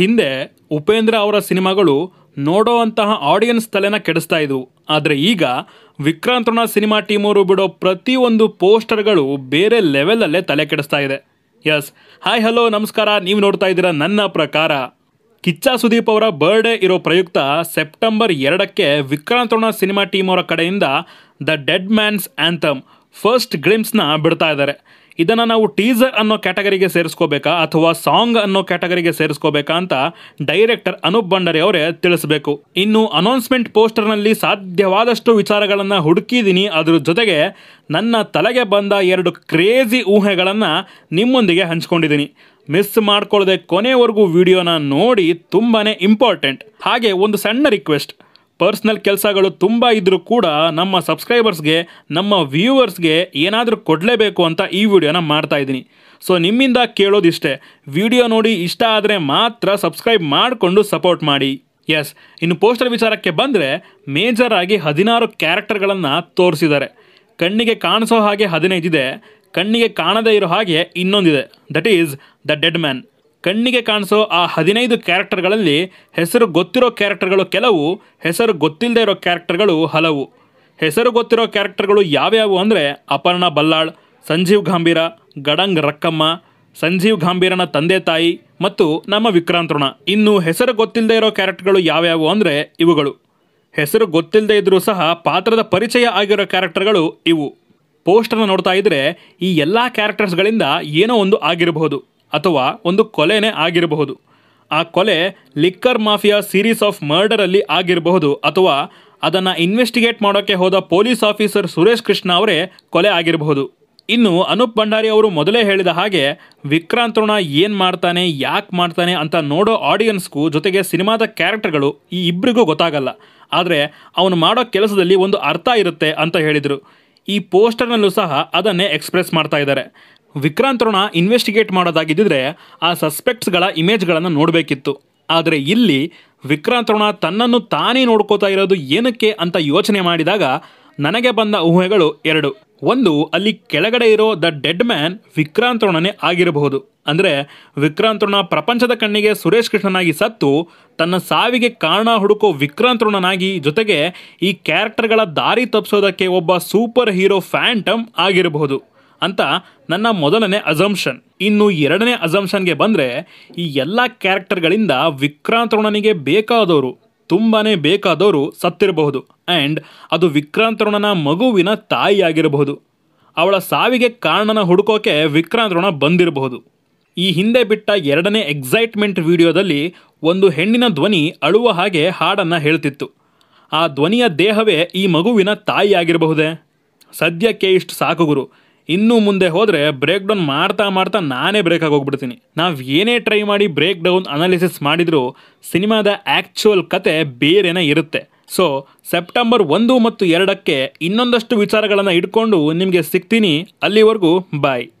ಹಿಂದೆ ಉಪೇಂದ್ರ ಅವರ ಸಿನಿಮಾಗಳು ನೋಡೋ ಅಂತಹ ಆಡಿಯನ್ಸ್ ತಲೆನ ಕೆಡಿಸ್ತಾ ಇದ್ವು ಆದರೆ ಈಗ ರಣ ಸಿನಿಮಾ ಟೀಮವರು ಬಿಡೋ ಪ್ರತಿಯೊಂದು ಪೋಸ್ಟರ್ಗಳು ಬೇರೆ ಲೆವೆಲಲ್ಲೇ ತಲೆ ಕೆಡಿಸ್ತಾ ಇದೆ ಎಸ್ ಹಾಯ್ ಹಲೋ ನಮಸ್ಕಾರ ನೀವು ನೋಡ್ತಾ ಇದ್ದೀರಾ ನನ್ನ ಪ್ರಕಾರ ಕಿಚ್ಚ ಸುದೀಪ್ ಅವರ ಬರ್ಡೇ ಇರೋ ಪ್ರಯುಕ್ತ ಸೆಪ್ಟೆಂಬರ್ ಎರಡಕ್ಕೆ ರಣ ಸಿನಿಮಾ ಟೀಮ್ ಅವರ ಕಡೆಯಿಂದ the dead man's anthem first ಗ್ರಿಮ್ಸ್ನ ಬಿಡ್ತಾ ಇದ್ದಾರೆ ಇದನ್ನು ನಾವು ಟೀಸರ್ ಅನ್ನೋ ಕ್ಯಾಟಗರಿಗೆ ಸೇರಿಸ್ಕೋಬೇಕಾ ಅಥವಾ ಸಾಂಗ್ ಅನ್ನೋ ಕ್ಯಾಟಗರಿಗೆ ಸೇರಿಸ್ಕೋಬೇಕಾ ಅಂತ ಡೈರೆಕ್ಟರ್ ಅನೂಪ್ ಭಂಡಾರಿ ಅವರೇ ತಿಳಿಸಬೇಕು ಇನ್ನು ಅನೌನ್ಸ್ಮೆಂಟ್ ಪೋಸ್ಟರ್ನಲ್ಲಿ ಸಾಧ್ಯವಾದಷ್ಟು ವಿಚಾರಗಳನ್ನು ಹುಡುಕಿದ್ದೀನಿ ಅದರ ಜೊತೆಗೆ ನನ್ನ ತಲೆಗೆ ಬಂದ ಎರಡು ಕ್ರೇಜಿ ಊಹೆಗಳನ್ನು ನಿಮ್ಮೊಂದಿಗೆ ಹಂಚ್ಕೊಂಡಿದ್ದೀನಿ ಮಿಸ್ ಮಾಡ್ಕೊಳ್ಳದೆ ಕೊನೆವರೆಗೂ ವಿಡಿಯೋನ ನೋಡಿ ತುಂಬಾ ಇಂಪಾರ್ಟೆಂಟ್ ಹಾಗೆ ಒಂದು ಸಣ್ಣ ರಿಕ್ವೆಸ್ಟ್ ಪರ್ಸ್ನಲ್ ಕೆಲಸಗಳು ತುಂಬ ಇದ್ದರೂ ಕೂಡ ನಮ್ಮ ಸಬ್ಸ್ಕ್ರೈಬರ್ಸ್ಗೆ ನಮ್ಮ ವ್ಯೂವರ್ಸ್ಗೆ ಏನಾದರೂ ಕೊಡಲೇಬೇಕು ಅಂತ ಈ ವಿಡಿಯೋನ ಮಾಡ್ತಾ ಇದ್ದೀನಿ ಸೊ ನಿಮ್ಮಿಂದ ಕೇಳೋದಿಷ್ಟೇ ವಿಡಿಯೋ ನೋಡಿ ಇಷ್ಟ ಆದರೆ ಮಾತ್ರ ಸಬ್ಸ್ಕ್ರೈಬ್ ಮಾಡಿಕೊಂಡು ಸಪೋರ್ಟ್ ಮಾಡಿ ಎಸ್ ಇನ್ನು ಪೋಸ್ಟರ್ ವಿಚಾರಕ್ಕೆ ಬಂದರೆ ಮೇಜರ್ ಆಗಿ ಹದಿನಾರು ಕ್ಯಾರೆಕ್ಟರ್ಗಳನ್ನು ತೋರಿಸಿದ್ದಾರೆ ಕಣ್ಣಿಗೆ ಕಾಣಿಸೋ ಹಾಗೆ ಹದಿನೈದಿದೆ ಕಣ್ಣಿಗೆ ಕಾಣದೇ ಇರೋ ಹಾಗೆ ಇನ್ನೊಂದಿದೆ that is the dead man ಕಣ್ಣಿಗೆ ಕಾಣಿಸೋ ಆ ಹದಿನೈದು ಕ್ಯಾರೆಕ್ಟರ್ಗಳಲ್ಲಿ ಹೆಸರು ಗೊತ್ತಿರೋ ಕ್ಯಾರೆಕ್ಟರ್ಗಳು ಕೆಲವು ಹೆಸರು ಗೊತ್ತಿಲ್ಲದೆ ಇರೋ ಕ್ಯಾರೆಕ್ಟರ್ಗಳು ಹಲವು ಹೆಸರು ಗೊತ್ತಿರೋ ಕ್ಯಾರೆಕ್ಟರ್ಗಳು ಯಾವ್ಯಾವು ಅಂದರೆ ಅಪರ್ಣ ಬಲ್ಲಾಳ್ ಸಂಜೀವ್ ಗಾಂಭೀರ ಗಡಂಗ್ ರಕ್ಕಮ್ಮ ಸಂಜೀವ್ ಗಾಂಭೀರನ ತಂದೆ ತಾಯಿ ಮತ್ತು ನಮ್ಮ ವಿಕ್ರಾಂತೃಣ ಇನ್ನು ಹೆಸರು ಗೊತ್ತಿಲ್ಲದೆ ಇರೋ ಕ್ಯಾರೆಕ್ಟರ್ಗಳು ಯಾವ್ಯಾವು ಅಂದರೆ ಇವುಗಳು ಹೆಸರು ಗೊತ್ತಿಲ್ಲದೆ ಇದ್ದರೂ ಸಹ ಪಾತ್ರದ ಪರಿಚಯ ಆಗಿರೋ ಕ್ಯಾರೆಕ್ಟರ್ಗಳು ಇವು ಪೋಸ್ಟರ್ನ ನೋಡ್ತಾ ಇದ್ದರೆ ಈ ಎಲ್ಲ ಕ್ಯಾರೆಕ್ಟರ್ಸ್ಗಳಿಂದ ಏನೋ ಒಂದು ಆಗಿರಬಹುದು ಅಥವಾ ಒಂದು ಕೊಲೆನೇ ಆಗಿರಬಹುದು ಆ ಕೊಲೆ ಲಿಕ್ಕರ್ ಮಾಫಿಯಾ ಸೀರೀಸ್ ಆಫ್ ಮರ್ಡರಲ್ಲಿ ಆಗಿರಬಹುದು ಅಥವಾ ಅದನ್ನು ಇನ್ವೆಸ್ಟಿಗೇಟ್ ಮಾಡೋಕ್ಕೆ ಹೋದ ಪೊಲೀಸ್ ಆಫೀಸರ್ ಸುರೇಶ್ ಕೃಷ್ಣ ಅವರೇ ಕೊಲೆ ಆಗಿರಬಹುದು ಇನ್ನು ಅನೂಪ್ ಭಂಡಾರಿ ಅವರು ಮೊದಲೇ ಹೇಳಿದ ಹಾಗೆ ವಿಕ್ರಾಂತ್ ಋಣ ಏನು ಮಾಡ್ತಾನೆ ಯಾಕೆ ಮಾಡ್ತಾನೆ ಅಂತ ನೋಡೋ ಆಡಿಯನ್ಸ್ಗೂ ಜೊತೆಗೆ ಸಿನಿಮಾದ ಕ್ಯಾರೆಕ್ಟರ್ಗಳು ಈ ಇಬ್ಬರಿಗೂ ಗೊತ್ತಾಗಲ್ಲ ಆದರೆ ಅವನು ಮಾಡೋ ಕೆಲಸದಲ್ಲಿ ಒಂದು ಅರ್ಥ ಇರುತ್ತೆ ಅಂತ ಹೇಳಿದರು ಈ ಪೋಸ್ಟರ್ನಲ್ಲೂ ಸಹ ಅದನ್ನೇ ಎಕ್ಸ್ಪ್ರೆಸ್ ಮಾಡ್ತಾ ಇದ್ದಾರೆ ವಿಕ್ರಾಂತ್ ಇನ್ವೆಸ್ಟಿಗೇಟ್ ಮಾಡೋದಾಗಿದ್ದರೆ ಆ ಸಸ್ಪೆಕ್ಟ್ಸ್ಗಳ ಇಮೇಜ್ಗಳನ್ನು ನೋಡಬೇಕಿತ್ತು ಆದರೆ ಇಲ್ಲಿ ವಿಕ್ರಾಂತ್ ತನ್ನನ್ನು ತಾನೇ ನೋಡ್ಕೋತಾ ಇರೋದು ಏನಕ್ಕೆ ಅಂತ ಯೋಚನೆ ಮಾಡಿದಾಗ ನನಗೆ ಬಂದ ಊಹೆಗಳು ಎರಡು ಒಂದು ಅಲ್ಲಿ ಕೆಳಗಡೆ ಇರೋ ದ ಡೆಡ್ ಮ್ಯಾನ್ ವಿಕ್ರಾಂತ್ ಆಗಿರಬಹುದು ಅಂದರೆ ವಿಕ್ರಾಂತ್ ಪ್ರಪಂಚದ ಕಣ್ಣಿಗೆ ಸುರೇಶ್ ಕೃಷ್ಣನಾಗಿ ಸತ್ತು ತನ್ನ ಸಾವಿಗೆ ಕಾರಣ ಹುಡುಕೋ ವಿಕ್ರಾಂತ್ ಜೊತೆಗೆ ಈ ಕ್ಯಾರೆಕ್ಟರ್ಗಳ ದಾರಿ ತಪ್ಪಿಸೋದಕ್ಕೆ ಒಬ್ಬ ಸೂಪರ್ ಹೀರೋ ಫ್ಯಾಂಟಮ್ ಆಗಿರಬಹುದು ಅಂತ ನನ್ನ ಮೊದಲನೇ ಅಸಂಪ್ಷನ್ ಇನ್ನು ಎರಡನೇ ಅಸಂಪ್ಷನ್ಗೆ ಬಂದರೆ ಈ ಎಲ್ಲ ಕ್ಯಾರೆಕ್ಟರ್ಗಳಿಂದ ವಿಕ್ರಾಂತರುಣನಿಗೆ ಬೇಕಾದವರು ತುಂಬಾ ಬೇಕಾದವರು ಸತ್ತಿರಬಹುದು ಆ್ಯಂಡ್ ಅದು ವಿಕ್ರಾಂತರುಣನ ಮಗುವಿನ ತಾಯಿಯಾಗಿರಬಹುದು ಅವಳ ಸಾವಿಗೆ ಕಾರಣನ ಹುಡುಕೋಕೆ ವಿಕ್ರಾಂತರುಣ ಬಂದಿರಬಹುದು ಈ ಹಿಂದೆ ಬಿಟ್ಟ ಎರಡನೇ ಎಕ್ಸೈಟ್ಮೆಂಟ್ ವಿಡಿಯೋದಲ್ಲಿ ಒಂದು ಹೆಣ್ಣಿನ ಧ್ವನಿ ಅಳುವ ಹಾಗೆ ಹಾಡನ್ನು ಹೇಳ್ತಿತ್ತು ಆ ಧ್ವನಿಯ ದೇಹವೇ ಈ ಮಗುವಿನ ತಾಯಿಯಾಗಿರಬಹುದೇ ಸದ್ಯಕ್ಕೆ ಇಷ್ಟು ಸಾಕು ಗುರು ಇನ್ನು ಮುಂದೆ ಹೋದರೆ ಬ್ರೇಕ್ ಡೌನ್ ಮಾಡ್ತಾ ಮಾಡ್ತಾ ನಾನೇ ಬ್ರೇಕ್ ಆಗೋಗ್ಬಿಡ್ತೀನಿ ಹೋಗ್ಬಿಡ್ತೀನಿ ನಾವು ಏನೇ ಟ್ರೈ ಮಾಡಿ ಬ್ರೇಕ್ ಡೌನ್ ಅನಾಲಿಸಿಸ್ ಮಾಡಿದರೂ ಸಿನಿಮಾದ ಆ್ಯಕ್ಚುಯಲ್ ಕತೆ ಬೇರೆನೇ ಇರುತ್ತೆ ಸೊ ಸೆಪ್ಟೆಂಬರ್ ಒಂದು ಮತ್ತು ಎರಡಕ್ಕೆ ಇನ್ನೊಂದಷ್ಟು ವಿಚಾರಗಳನ್ನು ಇಟ್ಕೊಂಡು ನಿಮಗೆ ಸಿಗ್ತೀನಿ ಅಲ್ಲಿವರೆಗೂ ಬಾಯ್